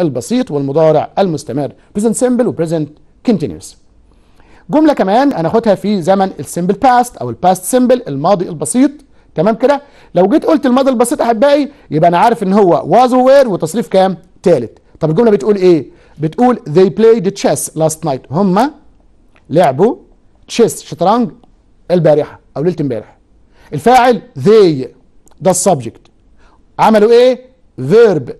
البسيط والمضارع المستمر present simple و present continuous جملة كمان هناخدها في زمن السمبل باست أو الباست سمبل الماضي البسيط تمام كده لو جيت قلت الماضي البسيط أحبائي يبقى أنا عارف إن هو was وير وتصريف كام تالت طب الجملة بتقول إيه بتقول they played chess last night هما لعبوا chess شطرنج البارحة أو ليلة امبارح الفاعل they ده السبجكت عملوا إيه verb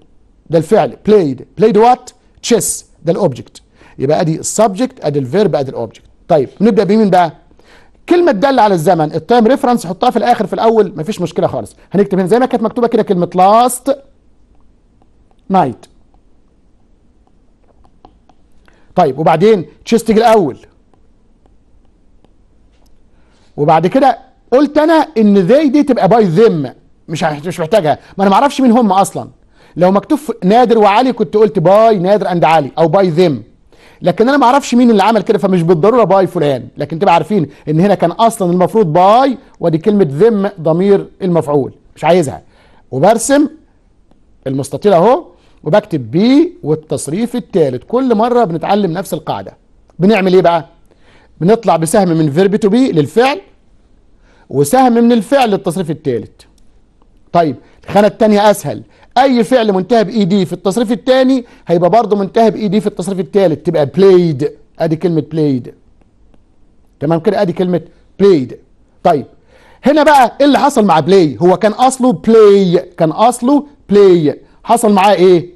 ده الفعل played played what chess ده الاوبجكت يبقى ادي السبجكت ادي الفيرب ادي الاوبجكت طيب نبدا بمين بقى كلمه تدل على الزمن التايم ريفرنس حطها في الاخر في الاول مفيش مشكله خالص هنكتب هنا زي ما كانت مكتوبه كده كلمه لاست نايت طيب وبعدين تشيس تيجي الاول وبعد كده قلت انا ان ذي دي تبقى باي ذم مش مش محتاجها ما انا ما اعرفش مين هم اصلا لو مكتوب نادر وعلي كنت قلت باي نادر اند علي او باي ذم لكن انا ما اعرفش مين اللي عمل كده فمش بالضروره باي فلان لكن تبقى عارفين ان هنا كان اصلا المفروض باي ودي كلمه ذم ضمير المفعول مش عايزها وبرسم المستطيل اهو وبكتب بي والتصريف الثالث كل مره بنتعلم نفس القاعده بنعمل ايه بقى بنطلع بسهم من فيرب تو بي للفعل وسهم من الفعل للتصريف الثالث طيب الخانه الثانيه اسهل اي فعل منتهى باي دي في التصريف الثاني هيبقى برضه منتهى باي دي في التصريف الثالث تبقى بلايد ادي كلمه بلايد تمام كده ادي كلمه بلايد طيب هنا بقى ايه اللي حصل مع بلاي هو كان اصله بلاي كان اصله بلاي حصل معاه ايه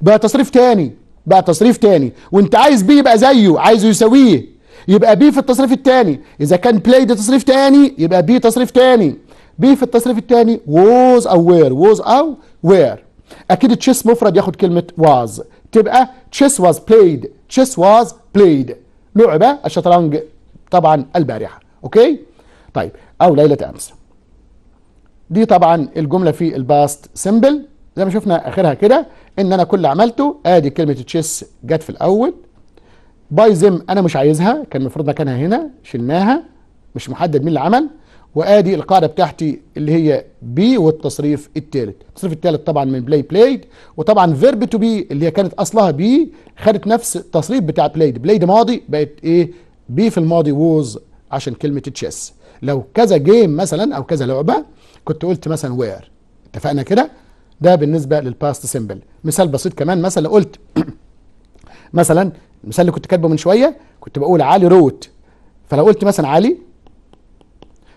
بقى تصريف تاني بقى تصريف تاني وانت عايز بي يبقى زيه عايزه يساويه يبقى بي في التصريف التاني اذا كان بلاي ده تصريف تاني يبقى بي تصريف تاني بي في التصريف الثاني ووز أو وير ووز أو وير أكيد تشيس مفرد ياخد كلمة واز تبقى تشيس واز بلايد تشيس واز بلايد لعبة الشطرنج طبعا البارحة أوكي طيب أو ليلة أمس دي طبعا الجملة في الباست سيمبل زي ما شفنا آخرها كده إن أنا كل اللي عملته آدي كلمة تشيس جت في الأول باي زم أنا مش عايزها كان المفروض مكانها هنا شلناها مش محدد مين اللي عمل وادي القاعده بتاعتي اللي هي بي والتصريف الثالث التصريف الثالث طبعا من بلاي بلايد وطبعا فيرب تو بي اللي هي كانت اصلها بي خدت نفس التصريف بتاع بلايد بلايد ماضي بقت ايه بي في الماضي ووز عشان كلمه تشيس لو كذا جيم مثلا او كذا لعبه كنت قلت مثلا وير اتفقنا كده ده بالنسبه للباست سيمبل مثال بسيط كمان مثلا قلت مثلا المثال اللي كنت كاتبه من شويه كنت بقول علي روت فلو قلت مثلا علي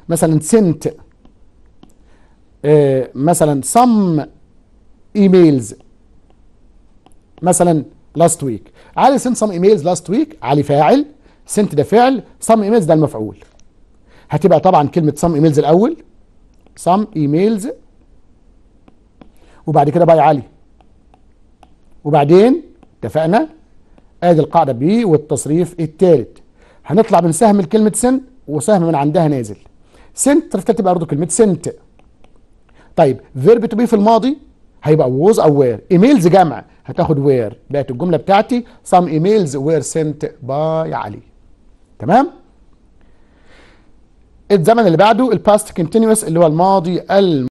مثلا سنت آه، مثلا سم ايميلز مثلا لاست ويك علي سنت سم ايميلز لاست ويك علي فاعل سنت ده فعل سم ايميلز ده المفعول هتبقى طبعا كلمة سم ايميلز الأول سم ايميلز وبعد كده باي علي وبعدين اتفقنا ادي القاعدة ب والتصريف الثالث هنطلع بنسهم الكلمة سن وسهم من عندها نازل سنت تبقى برضه كلمه سنت طيب فيرب تو بي في الماضي هيبقى ووز او وير ايميلز جمع هتاخد وير بقت الجمله بتاعتي some emails were sent باي علي تمام الزمن اللي بعده الباست كونتينوس اللي هو الماضي الم